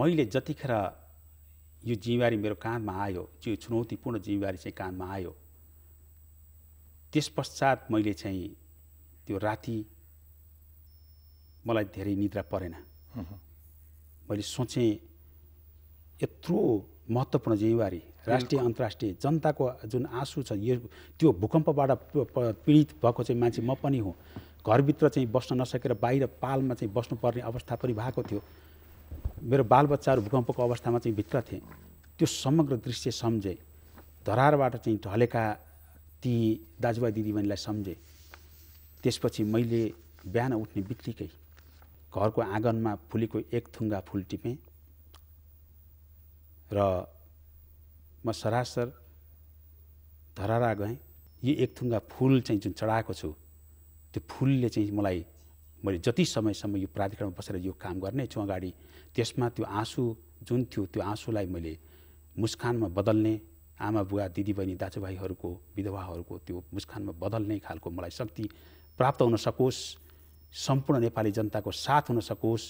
मैले जतिखेर यो जिम्मेवारी मेरो काँधमा आयो त्यो चुनौतीपूर्ण जिम्मेवारी चाहिँ काँधमा आयो त्यस पश्चात मैले चाहिँ त्यो राति मलाई धेरै निद्रा परेन मैले सोचेँ यत्रो महत्त्वपूर्ण जिम्मेवारी राष्ट्रिय अन्तर्राष्ट्रिय जनताको जुन आँसु छ यो त्यो भूकम्पबाट पीडित भएको चाहिँ मान्छे म पनि हुँ घरभित्र चाहिँ बस्न नसकेर बाहिर पालमा चाहिँ बस्नुपर्ने अवस्था पनि भएको थियो मेरो बालबच्चाहरू भूकम्पको अवस्थामा चाहिँ भित्र थिएँ त्यो समग्र दृश्य सम्झेँ धरारबाट चाहिँ ढलेका ती दाजुभाइ दिदीबहिनीलाई सम्झेँ त्यसपछि मैले बिहान उठ्ने बित्तिकै घरको आँगनमा फुलेको एक थुङ्गा फुल टिपेँ र म सरासर धरारा गएँ यो एक थुङ्गा फुल चाहिँ जुन चढाएको छु त्यो फुलले चाहिँ मलाई मैले जति समयसम्म यो प्राधिकरणमा बसेर यो काम गर्ने छु अगाडि त्यसमा त्यो आँसु जुन थियो त्यो आँसुलाई मैले मुस्कानमा बदल्ने आमा बुवा दिदीबहिनी दाजुभाइहरूको विधवाहरूको त्यो मुस्कानमा बदल्ने खालको मलाई शक्ति प्राप्त हुन सकोस् सम्पूर्ण नेपाली जनताको साथ हुन सकोस्